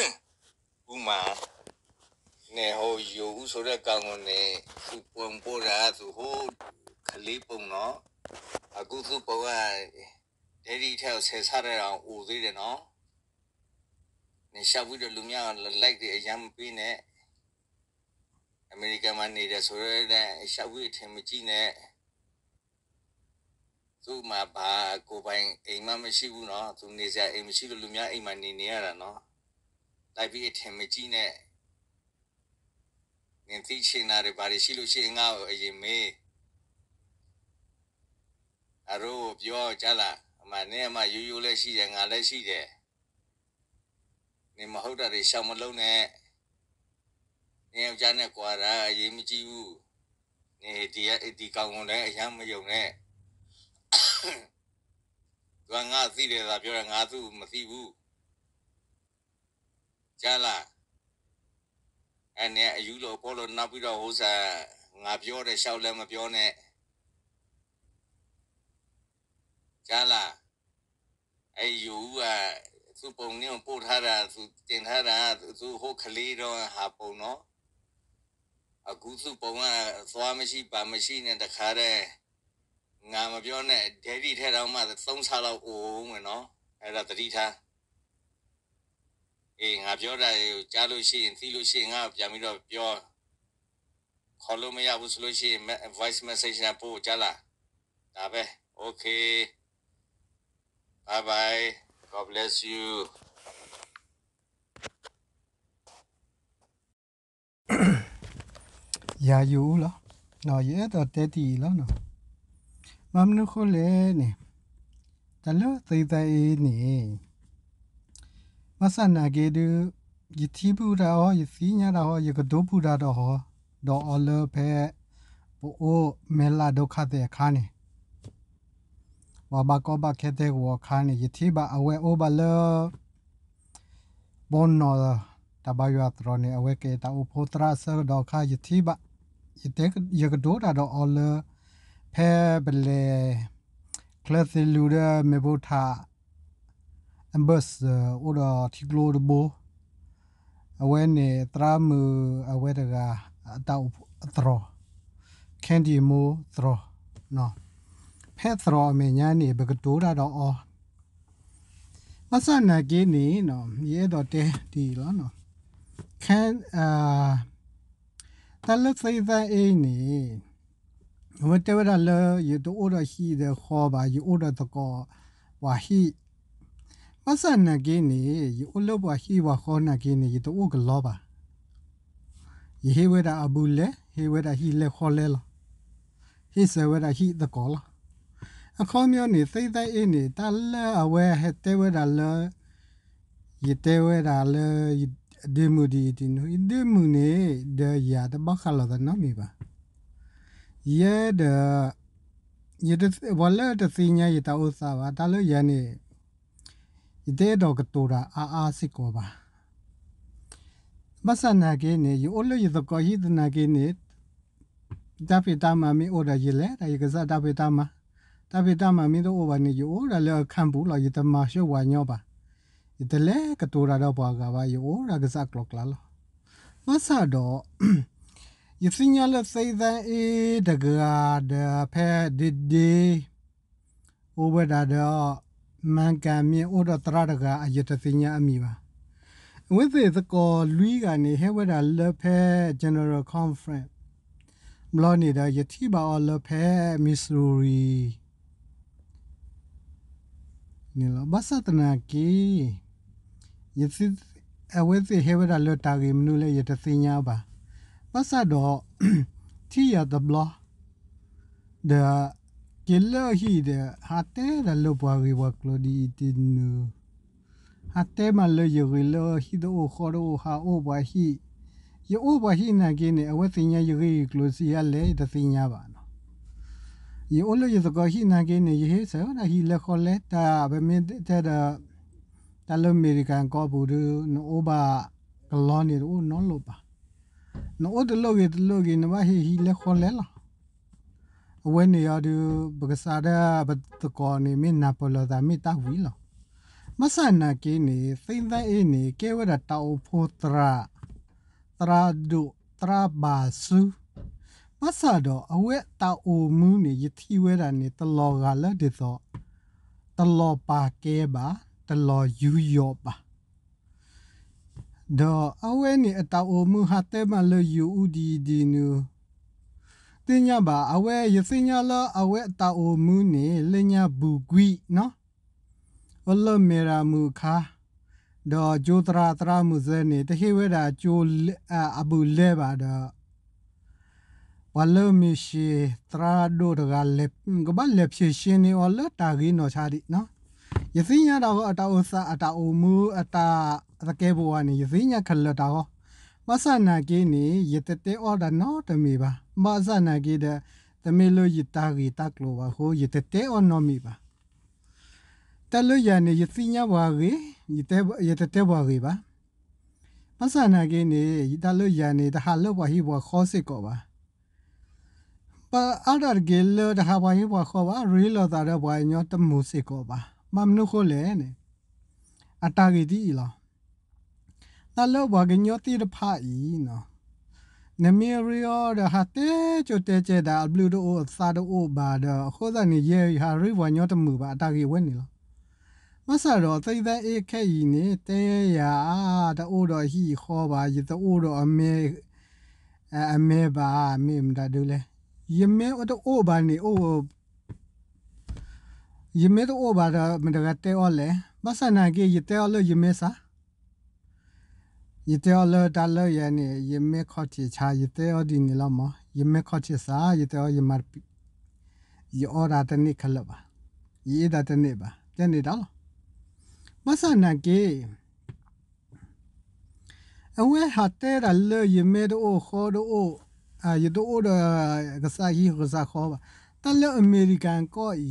ဥမာနေဟိုယူဆိုတဲ့ကောင်ကနေသူပွန်ပေါ်တာသူဟိုခလေးပုံနော်အခုသူပုံကဒဲဒီထဲကိုဆယ်ဆရတဲ့အောင်ဦးသေးတယ်နော်နေရှာဘူးတဲ့လူများလိုက်တယ်အရမ်းမပေးနဲ့အမေရိကန်မှာနေတယ်ဆိုတော့ရှာဘူးအထင်မကြီးနဲ့သူ့မှာဘာကိုပိုင်အိမ်မမရှိဘူးနော်သူနေစရာအိမ်မရှိလို့လူများအိမ်မှာနေနေရတာနော်လိုက်ပြီးအထင်မကြီးနဲ့နင်သိချင်တာတွေဘာတွေရှိလို့ရှိရင်ငါ့ကိုအရင်မေးအရိုးပြောကြလားအမနဲ့အမရိုးရိုးလည်းရှိတယ်ငါလည်းရှိတယ်နင်မဟုတ်တာတွေရှောင်မလုံးနဲ့နင်ယောက်ျားနဲ့ကြွာတာအရင်မကြည့်ဘူးနင်ဒီဒီကောင်ကုန်လည်းအရင်မယုံနဲ့သူကငါသိတယ်သာပြောတယ်ငါသူ့မသိဘူးကျလားအဲ့နဲ့အယူလို့ပေါ်လို့နောက်ပြီးတော့ဟိုစားငါပြောတယ်ရှောက်လည်းမပြောနဲ့ကျလားအဲ့ယူကသူ့ပုံနဲ့ပို့ထားတာသူတင်ထားတာသူဟိုခလေးတော့ဟာပုံတော့အခုသူ့ပုံကသွားမရှိပါမရှိနဲ့တခါတည်းငါမပြောနဲ့ဒဲဒီထဲတော့မှသုံးစားလောက်အိုးဝင်နော်အဲ့ဒါတတိထားအေးငါပြောတာကိုကြားလို့ရှိရင်သိလို့ရှိရင်ငါပြန်ပြီးတော့ပြောခေါ်လို့မရဘူးဆိုလို့ရှိရင် voice message နဲ့ပို့ကြလားဒါပဲ okay bye bye god bless you ယာယူလားနော်ရဲတော့တဲတီလားနော်မမနုခိုလေနေတလို့သိသိနေမဆနာကေဒူယတိပူရာဟောယစီညာရာဟောယကဒုပူရာတော့ဟောဒေါ်အလဖဲပိုအိုမဲလာဒုခတဲ့ခါနေဝါဘကောဘခဲတဲ့ဝခါနေယတိဘာအဝဲအိုဘလဘွန်နော်တဘယတ်ရောနေအဝဲကေတာအိုဖိုတရာဆာဒေါ်ခါယတိဘာယတေယကဒိုတာဒေါ်အလဖဲဘလေကလသလူရမေဘုထာ ambers oder tiglorbo awene tram awedega atau tro candy mo tro no phe tro me nya ni be to da do o မဆန်နာကင်းနေနော်ရဲတော့တဲဒီလောနော်ခန်းအာတလက်သိသအင်းနေဝတ်တဝရလယူတိုရရှိတဲ့ခေါ်ပါယူအိုဒတကောဝါဟီအဆန်နကင်းနေယူလဘဟီဝခေါနကင်းနေတူကလောပါယေဟေဝဒအဘူလေဟေဝဒဟီလေခေါ်လေလားဟိဆဝဒဟိတကောလားအခေါ်မျိုးနေသိသိအင်းနေတလဲအဝဲဟဲ့တဲဝဲတာလဲယတဲဝဲတာလဲဒီမူဒီတင်ဟိဒီမူနေဒေယာတဘခလာတနမီပါယေဒယေဒဝလာတသိညာယတဥစာပါတလဲယနေ့ဒီတဲ့တော့ကတူတာအာအာစစ်ကောပါမဆနာကေနေယိုလိုယဒကောဟိဒနာကေနေဒါပိတာမမီအိုဒါကြီးလေဒါယကစားဒါပိတာမဒါပိတာမမီတို့အိုပါနေယိုဒါလေခံဘူးလောယတမရှောဝါညောပါဒါလေကတူတာတော့ပွားကပါယိုဒါကစားကလောကလာလောမဆာတော့ယသိညာလသိသန်အေးတကဒါဖဲဒီဒီအိုဘဒါတော့မန်ကန်မြင့်ဩဒတရတကအယတသိညာအမိပါဝိသေသကောလူီကနေဟဲဝဒလက်ဖဲ General Conference မလောနေတာယတိပါအလက်ဖဲ Missouri နေလဘသတနာကီယသိအဝိသေဟဲဝဒလက်တာကီမနုလဲယတသိညာပါပတ်စတော့ ठी या द ब्लॉ द ကလဟိဒဟာတဲရလောပွားရီဝကလဒီတင်နူဟာတဲမလယရီလဟိဒိုခေါ်ရောဟာအိုဘာဟိယောဘာဟိနာကင်းနေအဝသိညာယရီကလစီရလေတသိညာပါနော်ယောလယဇကဟိနာကင်းနေယဟေဆောနာဟိလခေါ်လေတာဘမေတဲတာတလအမေရိကန်ကောဘူရူနိုဘာကလောနီရူနော်လောပါနော်အိုတလောကေတလောကေနမဟိဟိလခေါ်လေလားအဝဲနေရဒူပက္ကစားတဲ့ဘတ်တကောနေမနာပလောတာမိတာဝီလောမဆန်နာကိနေသိမ့်သဲအေးနေကဲဝဒတောက်ဖိုတရာတရာဒုတရာဘာစုမဆာတော့အဝဲတောက်အိုမူးနေယတိဝဲတာနေတလောကလည်းဒီတော့တလောပါကဲပါတလောယူယောပါတော့အဝဲနေအတောက်အိုမူးဟာတဲမလို့ယူဦးဒီဒီနူတင်ညာပါအဝဲယစညာလအဝဲတာအိုမူနေလညာဘူကွိနော်အလမေရာမူခါဒေါ်ဂျိုတရာတရာမူဇဲနေတဟိဝဲတာဂျိုအဘူလဲပါတော့ဝလမီရှိတရာဒိုတကလက်ကဘလက်ဖြစ်ရှင်နေော်လတာဂီနော်ချာဒီနော်ယစညာတော့အတာအိုစာအတာအိုမူအတာတကဲဘောကနေယစညာခလတာဟောမဆနာကင်းနေယတတဲအော်ဒါနော်တမီပါမာဇာနာဂီဒသမီလိုယတာဂီတက်လိုဝါဟိုယတတဲအော်နိုမီပါတလူရနေယသိညာဝါဂီယတယတတဲဝါဂီပါမဆာနာဂီနေတလူရနေတဟာလောဝဟီဝါခောစစ်ကောပါပါအာဒါဂေလဒဟာဝိဝါခောဝါရီလောတာရဝိုင်ညောတမှုစစ်ကောပါမမနုခိုလေနေအတာဂီတီလောတလောဝါဂညောတိရဖာဤနော်နမီရီယောဒဟာတေချိုတဲကျဲတာဘလူးတို့အစာတို့ဘာဒခိုးစနေရဟာရီဝညောတမှုပါအတာကြီးဝဲနေလားမဆရောသိသက်အေခက်ဤနေတဲရာတို့တော်ဟီခေါ်ပါရတို့တော်အမေအမေပါမိမတဒူလေယမေတို့အိုဘာနေအိုယမေတို့အိုဘာမတကတဲော်လေမဆနာကြီးရတဲော်လို့ယမေစာယတေလဒါလယနေယမေခေါတိချာယတေအဒီနီလမယမေခေါတိစာယတေယမာပီယောရာတနိခလပါယေဒတနိပါတနိဒါလမဆနာကေအဝဲဟာတဲရလယမေဒိုခေါ်ဒိုအာယဒိုဒကစာဟီခစာခေါ်ပါတလအမေရိကန်ကောဤ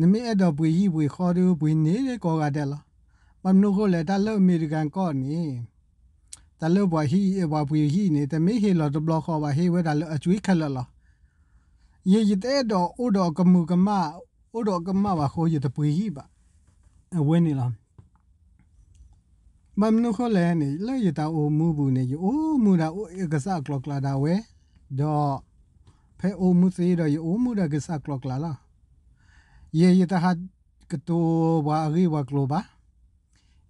နမေအဒဘွေဟီဘွေခေါ်ဒိုဘွေနေတဲ့ကောကတဲ့လားမမနုခိုလေတာလောအမေရိကန်ကောနီတာလောဘဟီဘပူဟီနေတမေဟေလောတဘလခောဘဟေဝဲတာလောအကျွေးခက်လလောယေယတဲ့တော့ဥတော်ကမှုကမဥတော်ကမဘခိုးရတပူဟီပါအဝဲနေလားမမနုခိုလေနေလေယတာအိုမူဘူးနေယောမူတာအိုကစားကလော့ကလာတာဝဲတော့ဖဲအိုမူစေတော့ယောမူတာကစားကလော့ကလာလားယေယတာဟာကတူဘာရီဝကလောဘာ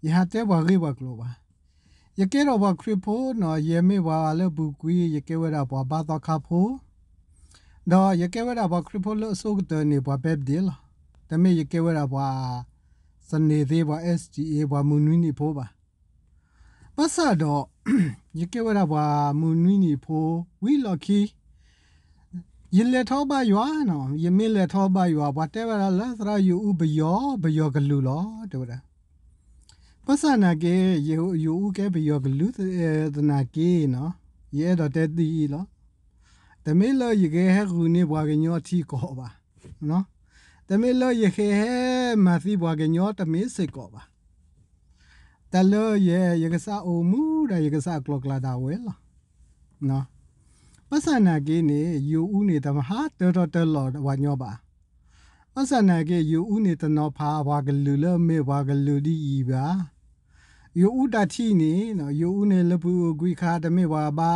ယဟတဲ့ဝါဂိဝကလိုပါယကေရောဘခရဖိုနော်ယေမေဝါလဘူကွေယကေဝရဘဘာတခါဖိုတော့ယကေဝရဘခရဖိုလဆုကတနေဘဘက်ဒီလာတမေယကေဝရဘစနေသေးဘ SGA ဘမွန်နွိနေဖိုးပါပတ်စတော့ယကေဝရဘမွန်နွိနေဖိုးဝီလော်ခီယင်လက်ထောပါယွာနော်ယမင်းလက်ထောပါယွာဘတဲဝရလသရာယူဥဘယောဘယောကလူလောတူတာပသနာကေယေဟုအယူဦးကဲဘယောကလူသနာကေနော်ရဲတော့တဲတီလောတမေလောယေခဲဟဲခုနေဘွားကညောတီကောပါနော်တမေလောယေခဲဟဲမာစီဘွားကညောတမေစေကောပါတလောယေယေကစာအိုမူဒါယေကစာကလောကလာဒါဝဲလောနော်ပသနာကေနေယူဦးနေတမဟာတော်တော်တော်လောဝါညောပါအစနာကေယူဦးနေတနောဖာဘွားကလူလမေဘွားကလူဒီဤပါယူဥတာတီနေနော်ယူဥနေလပူဂွီခါတမေဝါဘာ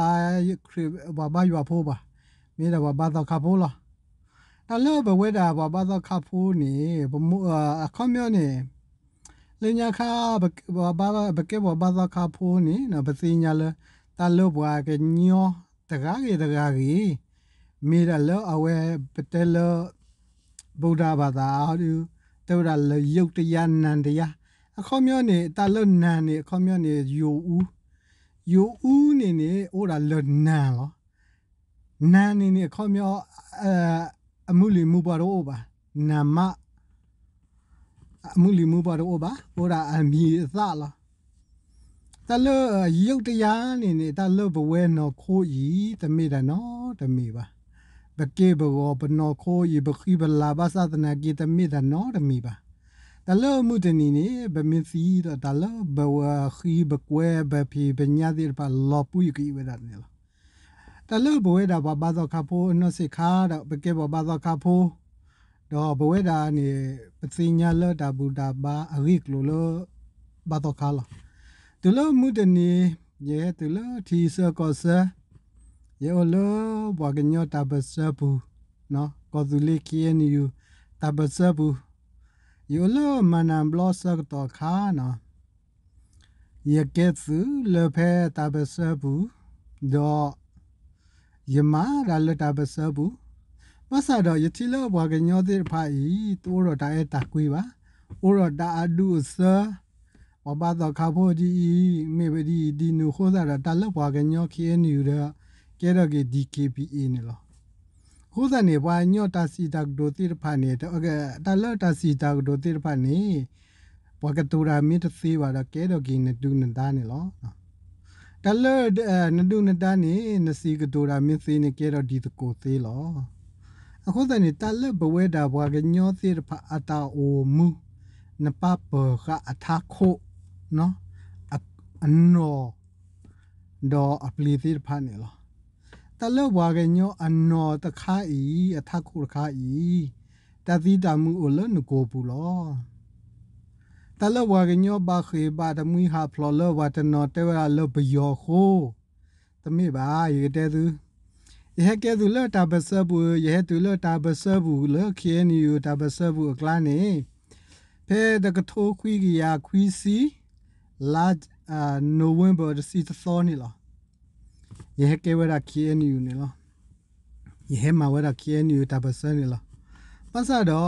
ခရဘာဘာယွာဖိုးပါမေတာဘာဘာတော့ခါဖိုးလားဒါလည်းဘဝဲတာဘာဘာတော့ခါဖိုးနေဘမအခွန်မြောနေလညာခါဘာဘာဘကေဘာဘာတော့ခါဖိုးနေနော်ပစိညာလတာလဘွာကညောတကားကြီးတကားကြီးမေတာလောအဝဲပတဲလောဗုဒ္ဓဘာသာဟောဒီတော်ရလယုတ်တရားနန္တရားအခေါမျောနေတလနန်နေအခေါမျောနေယိုဦးယိုဦးနေနေအိုရာလနန်လောနန်နေနေအခေါမျောအအမှုလီမှုပါတော့ပါနာမအမှုလီမှုပါတော့ပါအိုရာအမီသလားတလရုပ်တရားနေနေတလဘဝဲနော်ခိုးဤတမိတယ်နော်တမိပါဘကေဘောဘနော်ခိုးဤဘခိဘလာဘာသနာကိတမိတယ်နော်တမိပါတလမှုတနီနေဘမင်းစီတော့တလဘဝခီဘကွဲဘပီပညာဒီပါလောပူကီဝဒနေလားတလဘဝဒါဘဘသောခဖိုးနစိခါတော့ပကေဘဘသောခဖိုးတော့ဘဝဒါနေပသိညာလတာဘူတာပါအရိကလိုလဘသောခါလားတလမှုတနီရဲတလထီဆကောဆာယောလဘဝကညတာဘဆဘူးနော်ကောသူလေးကီနီယူတာဘဆဘူးယူလမနံဘလော့စတော့ခါနော်ယကက်စုလဖဲတပစဘူးဒေါ်ယမရလတပစဘူးမဆာတော့ယတိလဘွားကညောတဲ့ဖာဤတိုးတော့တအဲတကွေးပါအိုတော့တာအဒုစဝဘတော့ခါဖို့ဒီမေဘဒီဒီနူခိုးတာတလဘွားကညောခင်းနေရကဲတော့ကဒီ KPA နေလောခုစနေဘွားညော့တာစီတာဒိုတိရဖာနေတော့ကတလတာစီတာဒိုတိရဖာနေဘကတူရာမီတသေးပါတော့ကဲတော့ကင်းနဒူနဒါနေလောတလနဒူနဒါနေနစီကတူရာမီသေးနေကဲတော့ဒီကိုသေးလောအခုစနေတလဘဝဲတာဘွားကညော့သေးတဖာအတာအိုမူနပပကအထာခိုနော်အနော်တော့အပလီသေးတဖာနေလောတလဘွားကညောအနော်တခါဤအထခုတခါဤတတိတမှုအလနကိုပူလောတလဘွားကညောဘာခေဘာတမူဟာဖလောလဝတနော်တဲဝရလဘယောခိုတမိပါရေတဲသူယဟကဲသူလတာဘဆဘူယဟသူလတာဘဆဘူလခဲနီယူတာဘဆဘူကလာနေဖဲတကထိုးခွီကရခွီစီလာနိုဝင်ဘာစီသောနီလားยเฮเกเวราคีเอ็นยูเนี่ยล่ะยเฮมาเวราคีเอ็นยูตาบเซเนี่ยล่ะปัสสะดอ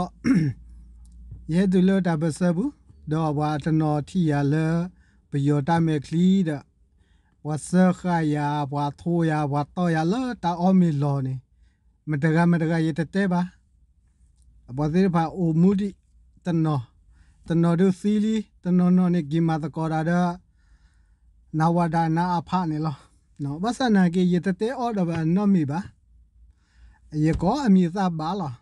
ยเฮดุโลตาบเซบุดอวาตนอที่ยาเลปโยตาเมคลีดะဝါဆခယဝါထိုယဝါတောယလတာအမီလောနေမတကမတကရတတဲပါအပေါ်သေးပါအိုမူဒီတနောတနောဒုစီလီတနောနောနေဂီမာတကောရာဒနာဝဒါနာအဖနေလောနော်ဘာသာနာကေယတတဲအော်ဒါဘာနော်မီပါယေကောအမီသာပါလား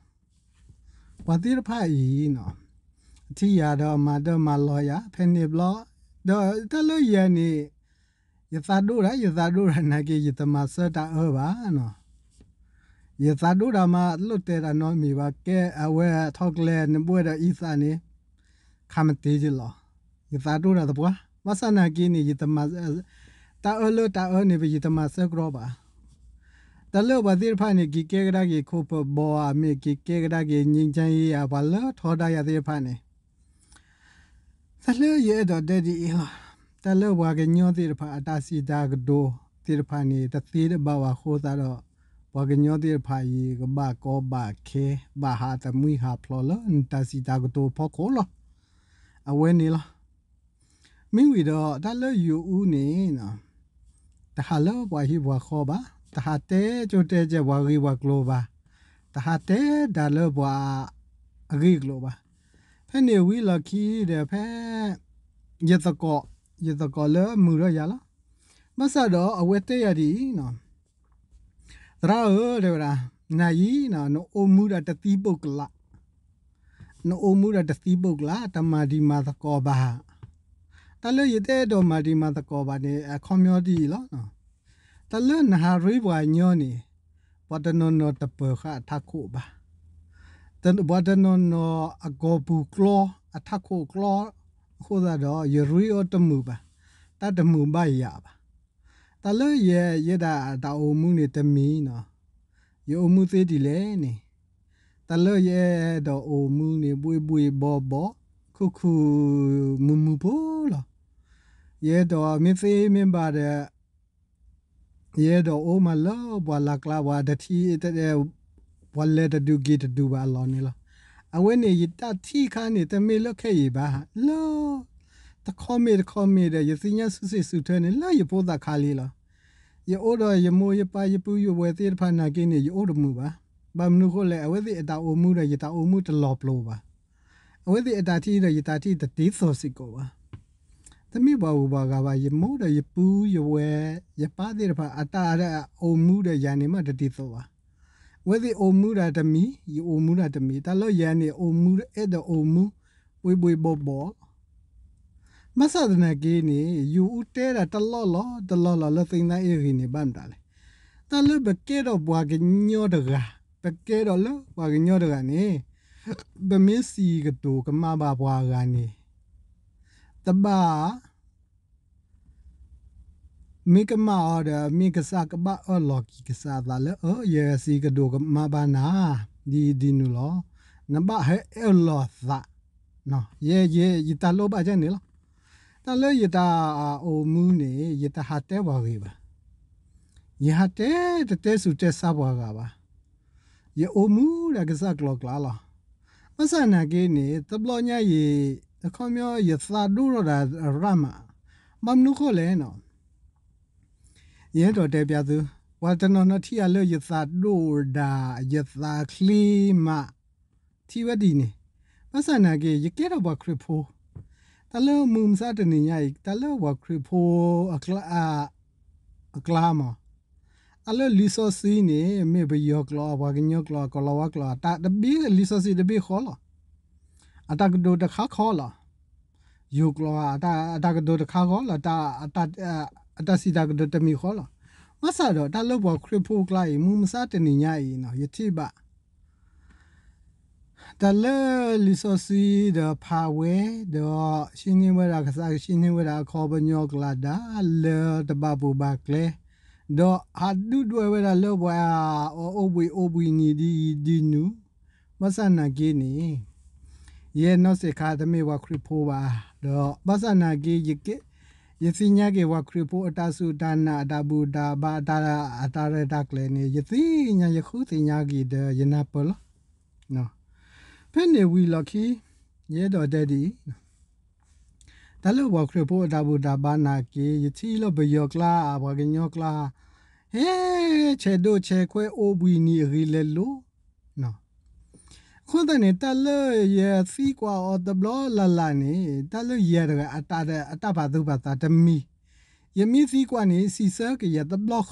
ပတိရဖိုင်နော်အတိရတော့မတော့မလော်ရဖဲနေဘလော့တော့တလို့ရနေယသဒုရယသဒုရနာကေယတမဆတာအောပါနော်ယသဒုရမလွတ်တဲ့တာနော်မီပါကဲအဝဲထောက်လဲနပွဲတော့ဤစနေခမတေးကြလောယသဒုရတပွားမဆနာကေနေယတမဆတာအလတာအနေပီတမဆကရောပါတလဘသီဖာနေကီကေကရာကီခုပဘောအမေကီကေကရာကီညင်ချန်ရပါလထောဒါရသီဖာနေသလရဲ့တော့တဲ့ဒီဟာတလဘကညောသီဖာအတာစီဒါကဒိုသီဖာနေတသီဘဝခိုးသားတော့ဘကညောသီဖာยีကဘကောဘခေဘဟာတမွီဟာဖလောလန်တစီဒါကတိုဖောခိုလအဝဲနေလားမင်းဝီတော့တလယူဦးနေနော်တဟာလောဘွာဟိဘွာခောပါတဟာတဲချိုတဲကျဘွာဂီဘွာကလိုပါတဟာတဲဒါလောဘွာအဂီကလိုပါဖဲနေဝီလခီတဲ့ဖဲယတကောယတကောလမူရရလားမဆတော့အဝဲတဲ့ရဒီနော်သရာဟောတဲ့ဗလားနာယီနော်နိုအိုမူရတတိပုတ်ကလနိုအိုမူရတတိပုတ်ကလတမဒီမာသကောပါတလရတဲ့တော်မာဒီမာတကောပါနေအခွန်မျိုးဒီလောနော်တလနဟာရိဘွာညောနေဘတ်တနနတပခအထခုပါတန်ဘတ်တနနအကောပူကလောအထခုကလောခိုးတာတော့ယရီအတမှုပါတတမှုမရပါတလရဲ့ရတာတအုံမှုနေတမီနော်ယုံမှုသေးဒီလဲနေတလရဲ့တော့အုံမှုနေပွေပွေဘောဘောခုခုမူမူပိုးလားရဲတော်မင်းစေးမင်းပါတဲ့ရဲတော်အိုမလောဘလာကလာဝဒတိတဲ့ဝလက်တဒူဂီတဒူပါလောနေလောအဝဲနေရတတိခါနေတမေလခဲ့ရပါလောတခေါမေတခေါမေတဲ့ယစညာဆုစစ်စုထဲနေလာရပိုးတာခါလေးလောယအိုတော်ယမိုးယပါယပူယဝဲသေးတဖာနာကင်းနေယအိုတော်မူပါဘာမနုခိုလေအဝဲသေးအတာအိုမှုတဲ့ယတာအိုမှုတလောပလောပါအဝဲသေးအတာတိတဲ့ယတာတိတတိသောစစ်ကိုပါသမီးဘာဝဘာကဘာယမိုးတဲ့ယပူးယဝဲယပတဲ့ဖာအတာရအုံမှုတဲ့ယာနေမှာတတိသောပါဝဲဒီအုံမှုတာတမီယအုံမှုတာတမီတလို့ယာနေအုံမှုအဲ့တော့အုံမှုဝေးဝေးဘောဘောမဆဒနာကေနေယူဦးတဲတာတလော့လောတလော့လောလသိန်းသားအေရီနေဗမ်တာလေတလို့ဘကဲတော့ဘွားကညောတကဘကဲတော့လောဘွားကညောတကနေဘမင်းစီကတူကမဘာဘွားကနေတဘာမိကမာအော်ဒါမိကစားကဘာအော်လော်ကီကစားတာလေအော်ယေစီကဒိုကမဘာနာဒီဒီနူလောနဘဟဲအော်လော်သာနော်ယေယေယီတာလောဘာကြနေလားတလဲယီတာအိုမူးနေယီတာဟာတဲပါကြီးပါယဟာတဲတဲစုတဲစားပါကပါယေအိုမူးရကစားကလောကလာလားမဆနာကေနေတဘလညာယေတခေါမျောယသဒုရဒရမမမနုခိုလဲနော်ရဲတော်တဲပြသူဝါတနော်နထီရလဲယသဒုဒာယသကလီမသီဝဒီနေပသနာကေယကေတော့ဘခရဖိုးတလဲမုံစတနေညိုက်တလဲဝခရဖိုးအကလာအကလာမအလလီဆိုစီနေမေဘယောကလာဝါကညောကလာကလာဝကလာတာတဘီလီဆိုစီတဘီခေါ်လားအတကဒိုတခါခေါ်လာယူကလောအတအတကဒိုတခါခေါ်လာတာအတအတစီတကဒိုတမီခေါ်လာမဆာတော့တလောက်ပေါ်ခရဖိုကလိုက်မူမစားတနေညရင်နော်ယတိပါတလလီဆိုစီဒပါဝဲဒရှင်နေဝရကစားရှင်နေဝရခေါ်ပညောကလာဒါလတဘပူဘကလေဒဟာဒူဒွေဝရလောဘွာအိုဘွေအိုဘွေနီဒီဒီနူမဆနာကင်းနီ ye no se kha de me wa khri pho ba do basana ge ye ke ye si nya ge wa khri pho ata su da na da bu da ba da ata re da kle ne ye si nya ye khu si nya ge de ye na pol no pen ne wi lo ki ye do de di တလဘခရပိုဒါဘူဒါဘာနာကေယတိလဘယောကလာဘာကညောကလာဟဲချေဒိုချေခွဲအိုဘီနီရီလေလိုခွန်းတနေတလရေစီကွာအော်တဘလလလနေတလရေရအတာတဲ့အတာပါသူပါတာတမီယမီစီကွာနေစီဆာကရတဘလခ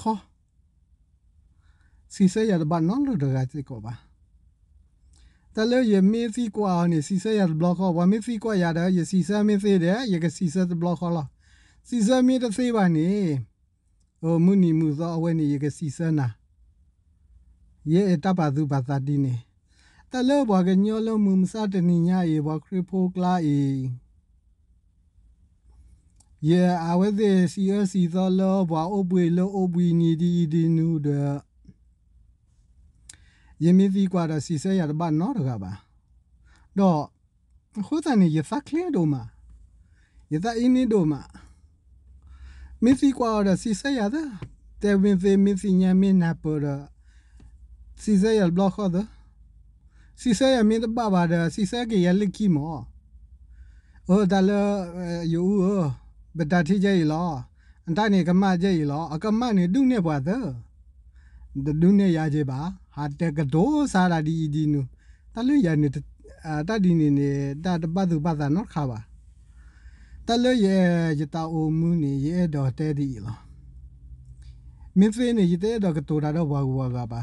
စီဆာရတဘနော်လို့တကတိကောပါတလရေမီစီကွာနေစီဆာရတဘလခဝမီစီကွာရတဲ့စီဆာမီစီတဲ့ရကစီဆာတဘလခလားစီဆာမီတသေးပါနေဟိုမုနီမူသောအဝဲနေရကစီဆာနာရဲ့တပါသူပါတာတီနေတလောဘွားကညောလုံးမှုမစတနိညာယေဘခရဖိုကလာဤယေအဝဲဒေစီယစီသလောဘွားအပွေလောအပွေနီဒီဒီနုဒယေမီသီကွာတာစီဆဲရတပါနော်တကပါတော့ခုတန်နေယသကလင်းတို့မှာယသအင်းနေတို့မှာမင်းစီကွာတာစီဆဲရတာတဲဝင်သေးမင်းစီညာမင်းနာပေါ်စီဆဲရဘလော့ခ်ဟော် si sa ya mi ta ba ba da si sa ke ya lik ki mo o da la yu o ba da thi je yi lo an ta ni ka ma je yi lo a ka ma ni du ne ba da da du ne ya je ba ha te ka do sa la di di nu ta lu ya ni ta di ni ni da da ba du ba da no kha ba ta lu ye je ta o mu ni ye do te di lo မင်းသိနေရတဲ့တော့ကတူတာတော့ဘာကူပါပါ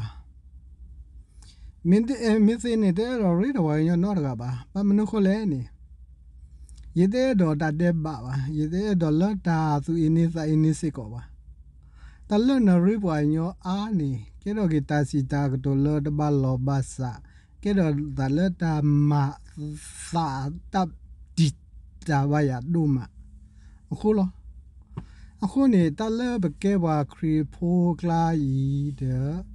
မင်းတဲ့မင်းစင်းနေတဲ့ရော်ရီတော်ရညနော်ကပါပမနုခလဲနေရတဲ့ဒေါ်တာတဲ့ပါပါရတဲ့ဒေါ်လာတာသူအင်းနေစာအင်းနေစကောပါတလနရိပွားညောအာနေကဲတော့ကတာစီတာကတော်လတ်ဘလောဘာစာကဲတော့တလတာမသာတပ်ဒီတာဝါရဒုမအခုလောအခုနေတလဘကဲပါခရီဖိုကလာဤတဲ့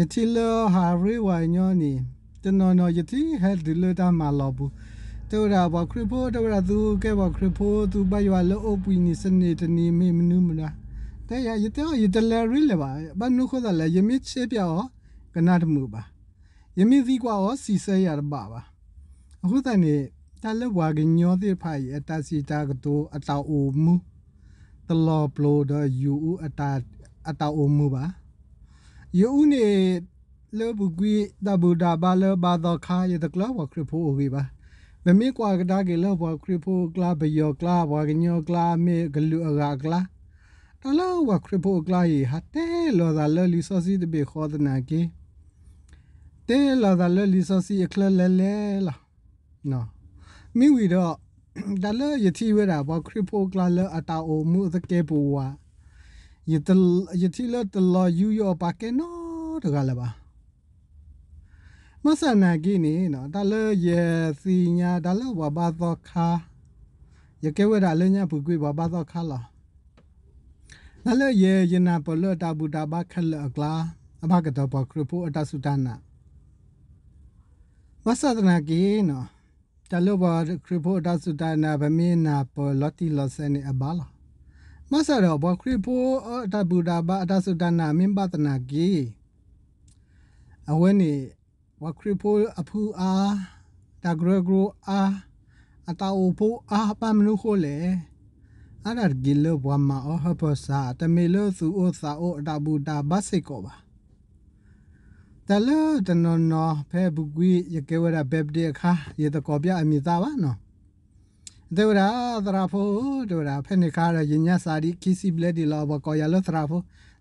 ယတိလဟာရီဝိုင်ညောနီတနော်နော်ယတိဟဲဒီလတာမာလောဘူးတူရာဘခရဖိုးတူရာသူကဲဘခရဖိုးသူဘယွာလောအပူနီစနေတနီမေမနုမနာတဲ့ရယတောယတလရီလေပါဘာနုခောတယ်ယမိချေပြောကနာတမှုပါယမိစည်းကွာရောစီဆဲရပါပါအခုတန်နေတလဘွာကညောတိဖိုင်အတစီတာကတူအတောအူမူတလောပလိုဒယူအတာအတောအူမူပါယုန်နေလေဘကွေတဘူဒါဘာလဘာတော့ခါရတကလဝခရဖိုဝေပါမမေကွာကဒါကေလဘခရဖိုကလာဘယောကလာဘဝကညောကလာမေဂလူအဂါကလာတလဝခရဖိုကလာရဟတဲလောသာလလီစောစီတဘေခောဒနာကေတဲလောသာလလီစောစီအခလလလဲလာနော်မိဝီတော့ဒါလယတိဝဲတာဘခရဖိုကလာလအတာအိုမှုသကဲပူဝါယတလယတိလတလယူယောပါကေနောတကလည်းပါမဆနာကြီးနေနော်တလယေစီညာတလဝဘာသောခာယကဲဝဒလည်းညာဘူးကွေဝဘာသောခာလားနလယေယနာပလတဘူတာဘခလအကလာအဘကတပခရပူအတဆုဒနာမဆဒနာကြီးနော်တလဘခရပူအတဆုဒနာဗမေနာပလတိလစနေအဘလားမဆာတော့ဘခရစ်ပိုအတဘူဒါဘာအတဆုဒနာမင်ပတနာကီအဝဲနေဝခရစ်ပိုအဖူအားတဂရဂရအားအတအိုပိုအားပမနုခိုလေအရဂီလဘဝမအဟပစာတမေလသူအိုစာအိုအတဘူဒါဘစိကောပါတလတနနဖဲဘူကွေရကေဝရဘက်ဒီခါရတကောပြအမိသားပါနော်ဒေဝရာသရာဖိုဒေဝရာဖဲနေကားရယညာစာရီကီစီဘလက်ဒီလောဘကောရလသရာဖို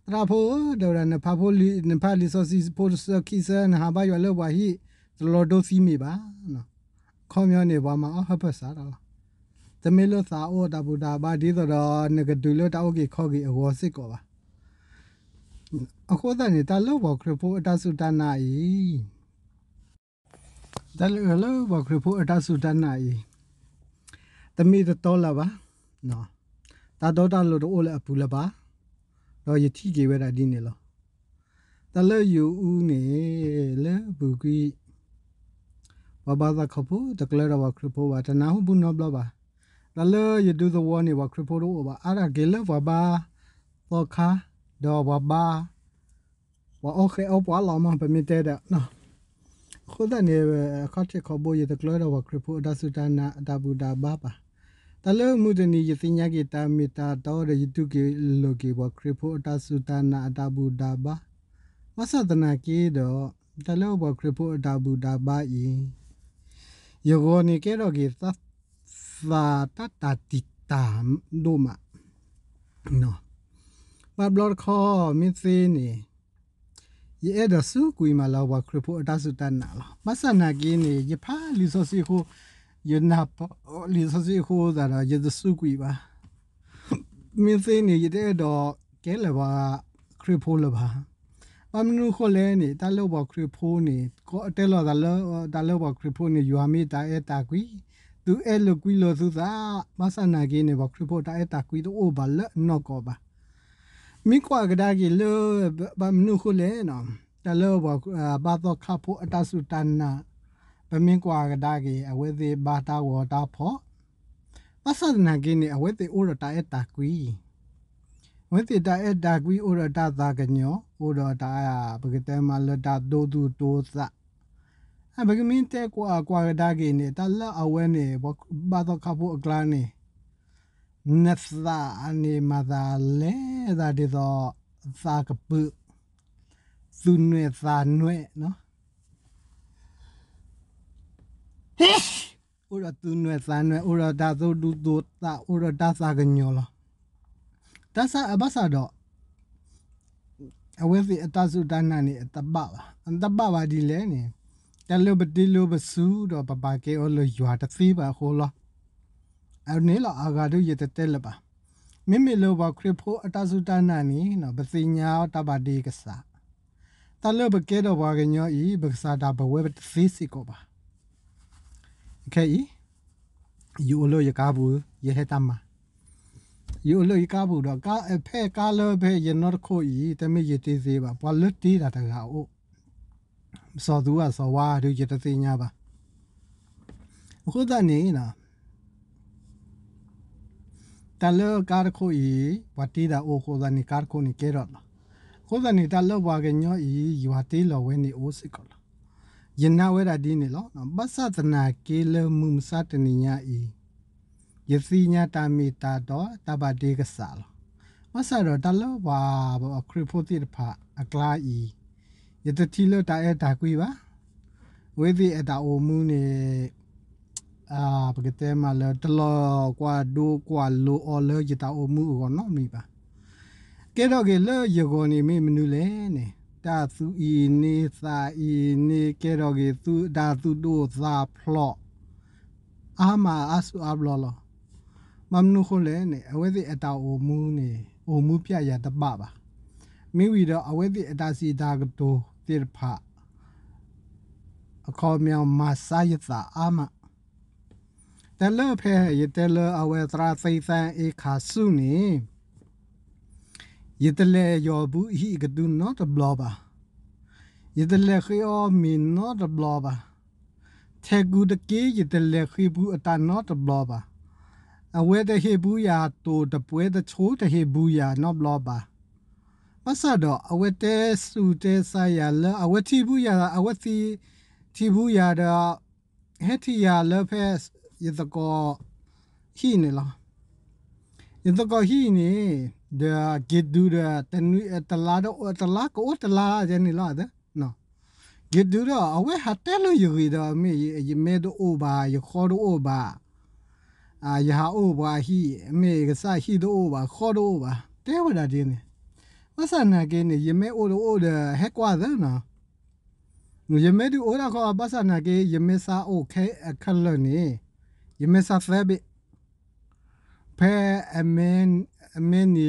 သရာဖိုဒေဝရာနဖာဖိုလီနဖာလီဆိုစီပိုစကီဆန်ဟာဘယောလဘဟီသလောဒိုစီမီပါနော်ခေါမျောနေပါမှာဟပတ်စားတော့သမီးလို့သာဩတာဘူတာပါဒီတော့ငကဒူလို့တောက်ကြီးခေါကြီးအဝစစ်ကောပါအခေါ်တဲ့နေတာလို့ဘခရဖို့အတဆုတနာဤဒါလို့ဘခရဖို့အတဆုတနာဤသမီးတော်လာပါနော်တာတော်တာလို့တော့လည်းအပူလာပါတော့ယတိကေဝရဒီနေလောတလယူဦးနေလေဘူကီဘဘာသာခဖို့တကလရဝခရဖို့ဝတနာဟုဘုနောဘလပါတလယူဒူသဝနေဝခရဖို့တော့ဘာအာရဂေလဘဘာပေါ်ခါဒေါ်ဘဘာဝအိုခေအပွာလာမပမီတဲတဲ့နော်ခုဒနေခတ်ချေခဘိုးရတကလရဝခရဖို့ဒါစုတနာဒါဘူဒါဘာပါတလမှုဒနီယသိညာကေတာမီတာတော်ရယတုကေလိုကေဝခရဖိုအတသုတနာအတဘူဒါဘာဝသဒနာကေတော့တလဘခရဖိုအတဘူဒါဘာဤယောဂနိကေရောကေသသာတတတိတာဒုမနော်ဘာဘလော့ခေါ်မင်းသိနေယေဒါစုကွီမလာဝခရဖိုအတသုတနာလားမဆနာကေနေယဖာလီဆိုစီခို也那不，你说这货咋了？也是死鬼吧？明天你一点到给了吧，亏破了吧？အမနုခိုလဲနေတာလောဘခရဖိုးနေကိုအတဲလောတာလောတာလောဘခရဖိုးနေယူအမီတာအဲတာကွီသူအဲ့လိုကွီလို့သူသာမဆနာကင်းနေဘခရဖိုးတာအဲတာကွီတော့ဘာလဲနော်ကောပါမိကွာကဒါကြီးလောဘာမနုခိုလဲနော်တာလောဘဘာတော့ခါဖိုးအတဆုတနာပမင်းကွာကဒါကေအဝဲသေးဘာတာဝတာဖောပသဒနာကိနေအဝဲသေးဥရတာအတာကွီဝဲသေးတာအတာကွီဥရတာသာကညောဥရတာပကတမလတာဒိုသူဒိုသအဘကမင်းတဲ့ကွာကွာကဒါကေနေတလအဝဲနေဘာတော့ခဖို့အကလာနေနဖသာအနေမသာလဲဒါဒီတော့သာကပုသူနွေသာနွေနော်ဟေးအိုရသူနွယ်သန်းနွယ်အိုရဒါဇုဒူဒူတာအိုရဒါစာကညောလာဒါစာအဘစာတော့အဝဲစီအတဆုတနာနေအတပပါအတပပါဒီလဲနေတလဘတိလဘဆူတော့ပပကေအလရွာတသိပါခေါ်လာအနေလာအာဂါတို့ရတတဲလပါမိမိလောဘခရဖိုအတဆုတနာနေနော်ပစိညာတပါတိကစားတလဘကေတော့ဘာကညောဤပက္စားတာဘဝဲတသိစီကိုပါခဲဤယူအလို့ရကားဘူးရဟတမယူအလို့ရကားဘူးတော့ကာအဖဲကာလဘဲရနော့ခိုဤတမေရတေးစေပါဘွာလွတ်တီးတာတကားအိုစော်သူကစော်ဝါတို့ရတသိညာပါအခုတနေနာတလောကာခိုဤဝတီတာအိုခိုဒနီကာခိုနီကေရောခိုဒနီတလောဘွာကညောဤယဝတီလောဝဲနီအိုစစ်ကောယနာဝဲတာဒီနေလောပတ်စသနာကေလမှုမစတနိညာဤယစီညာတာမီတာတော့တပတိကဆာလောမဆာတော့တလောပါဘောခရဖိုတိတဖအကလာဤယတတိလတာအတာကွေပါဝေဒီအတာအိုမူနေအာပကတဲမလတလောကွာဒူကွာလိုအော်လေယတာအိုမူကောနော်မိပါကဲတော့ကေလေယဂိုနီမီမနူလဲနေတာစုဤနေစာဤနေကေရောဂေစုဒါစုဒိုစာဖလော့အာမအဆူအဘလောလောမမနုခိုလဲနေအဝဲသိအတာအိုမူနေအိုမူပြရတပပါမိဝီတော့အဝဲသိအတာစီတာကတိုတိရဖအခေါ်မြောင်မဆာယတာအာမတလဖဲရတလအဝဲသရာသိသန်ဧခါစုနေယတလေယောဘူးဟိကဒုနောတဘလပါယတလေခေယောမီနောတဘလပါထေကူတကေယတလေခေဘူးအတနောတဘလပါအဝဲတဟေဘူးယာတိုတပွဲတချိုးတဟေဘူးယာနောဘလပါမဆတော့အဝဲတဲစုတဲဆာယာလအဝဲတီဘူးယာအဝဲစီတီဘူးယာတော့ဟက်တီယာလဖက်ယတကောဟိနေလားယတကဟီနေဒါဂေဒူရာတနွေတလာတော့တလာကိုတလာရနေလားတဲ့နော်ဂေဒူရာအဝဲဟာတဲလို့ယူရတော့မေယမေတို့အိုပါယခေါ်တို့အိုပါအာယဟာအိုပါဟီမေကစားဟီတို့အိုပါခေါ်တို့အိုပါတဲဝလာတင်းနေဝဆနာကင်းနေယမေအိုတို့အိုတဲ့ဟက်ကွာတဲ့နော်ယမေတို့အိုတာခေါ်ပါဆနာကေယမေစာအိုခဲအခက်လို့နေယမေစာဖဲဘီဖဲအမင်းအမင်းနီ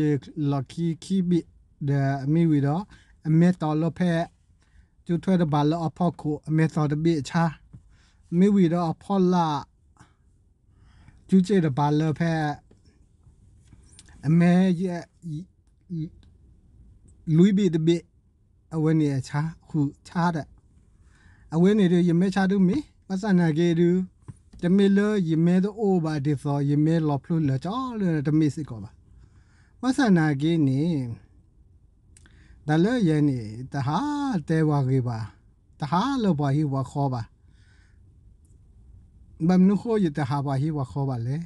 လကီကီဘီဒါမီဝီတော့အမေတော်လဖဲကျူထွဲတပါလအဖောက်ကိုအမေတော်တပိအချာမိဝီတော့အဖောက်လာကျူကျဲတပါလဖဲအမေရဲ့လူဘီတပိအဝဲနေအချာခုချားတဲ့အဝဲနေတို့ရမဲချားတို့မီမဆန်နာကေတို့တမေလယမဲသောအိုဘာဒီသောယမဲလော်ဖလူလကြောလဲတမေစစ်ကောပါဝဆနာကိနေဒါလဲယနေတဟာတဲဝါကေပါတဟာလောပါဟိဝါခောပါဘမ်နုခိုယတဟာဝါဟိဝါခောပါလေ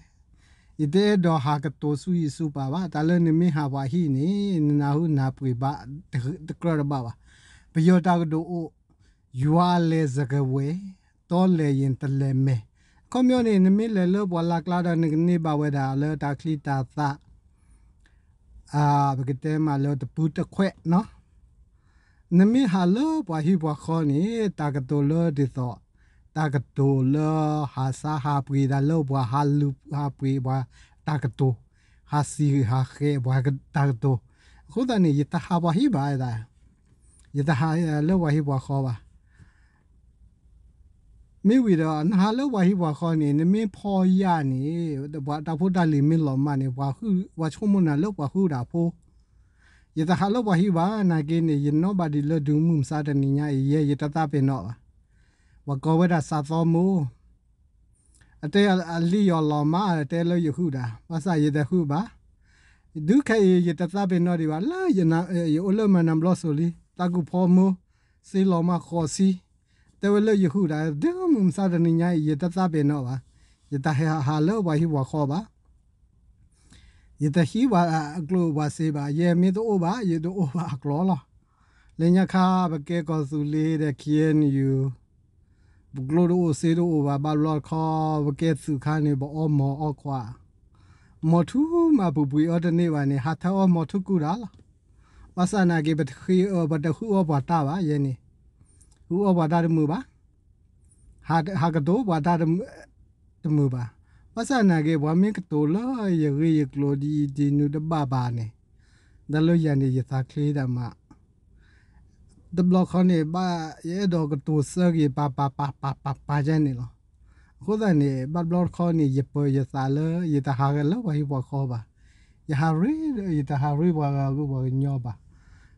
ဣတေဒောဟာကတောစုယစုပါပါဒါလဲနမေဟာဝါဟိနေနာဟုနာပွေပါတကရဘာပါဘယောတာကတောအိုယွာလေဇကဝေတောလေရင်တလေမဲကွန်မြူနီနမီလေလဘောလာကလာဒနနိဘဝဒါလေတာခလီတာသအာဘကတဲမလောတပူတခွဲ့နော်နမီဟာလောဘဟိဘခေါနီတာကတိုလဒီသောတာကတိုလဟာစာဟာပွေဒါလောဘဟာလူဟာပွေဘတာကတိုဟာစီဟာခေဘတာကတိုခုဒနီယတဟာဘဟိဘာဒါယတဟာလောဘဟိဘခေါပါမေဝီရာနဟာလဝဟိဝါခေါနေနမင်းဖော်ရနေတဘတာဖို့တလီမင်းလောမနေဝါဟုဝါချုံမနာလောဝါဟုတာဖိုယတဟာလဝဟိဝါနာကေနေယနောဘာဒီလဒူမှုမစာတနိညာရေယတတပင်တော့ဝကောဝဒစာသောမူအတဲအလီယောလောမအတဲလယဟုတာဝါစာယတဟုပါဒုခယေယတတပင်တော့ဒီပါလာယနာယောလမနံဘလောဆိုလီတကူဖောမူစေလောမခောစီတဝလယခုဒါဒေမုံစာဒနိညာယတသပေနောပါယတဟဟာလောဘာဟိဝခောပါယတဟိဝါကလောဘာစေပါယေမီတိုဘာယေတိုဘာကလောလောလညခါဘကဲကောစုလေးတဲ့ခီယန်ယူဘကလိုရိုစေရိုဘာဘလောခောဘကဲစုခါနေဘောမောအခွာမောထူမပူပွေအော်တနေပါနေဟာသောမောထူကူရာလားဝါစနာကေဘတခီဘတခူဘတာပါယေနေဥဩဘာဒရမှုပါဟာဟာကဒိုဘာဒရမှုပါပစနာကေဘဝမင်းကတိုလာယရေကလိုဒီဒီနုဒဘာဘာနေဒါလိုယန်နေယသာကလေးတမဒဘလခနေဘာရဲတော့ကတိုဆာကေပါပါပါပါပါပါဂျန်နေလောခုဒနေဘတ်ဘလော့ခေါနေယပယသာလယတဟာကလဝဟိဘခောပါယဟာရီယတဟာရီဘဝကဘဝညောပါ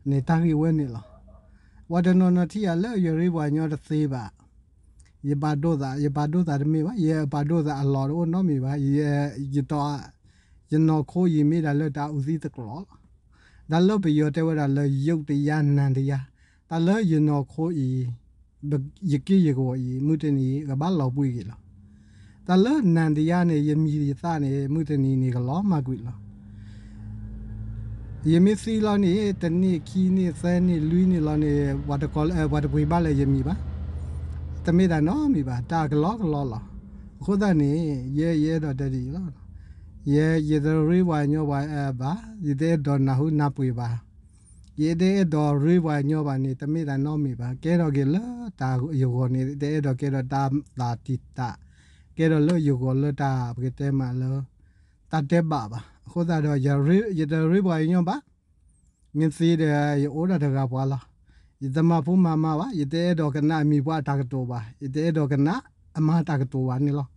နေတာရီဝဲနေလောဝဒနောနတိယလဲရရိဝါညောတသေးပါยบาโดซายบาโดซาเมวะเยบาโดซาอลอโอเนาะเมวะเยยตอยนอโคยีเมดาเลตาอุซีตกลอดาลบยอเตวะดาลยุติยานันติยาตาเลยนอโคอียกิยโกอีมุตินีกบาลอปุยกิลอตาลนันติยาเนยมีติตาเนมุตินีนี่กลอมากุยลอยมีซีลานี่ตันนี่คีนี่แซนี่ลุยนี่ลานี่วัดกอลเอวัดบุยบ้านเลยยมีปะแต่ไม่ได้น้อมีปะตากลอกลอลอခုဒနေရဲရဲတော့တတိလားရဲရဲဒရီဝိုင်ညောဝိုင်အဘဒီတဲ့ဒေါ်နာဟုနာပွေပါရဲတဲ့ဒေါ်ရီဝိုင်ညောပါနေတမိတာနောမီပါကဲတော့ကဲလာတာယောနေတဲ့တော့ကဲတော့တာတာတိတာကဲတော့လောယောလောတာပကဲတဲမလောတတ်တဲ့ပါပါခေါ်တာတော့ရရရတရပွားညောပါငင်းစီတဲ့ရိုးတာတကပွားလားယတမဖုမမပါယတဲတော့ကနအမိပွားတာကတော်ပါယတဲတော့ကနအမတာကတော်ပါနေလား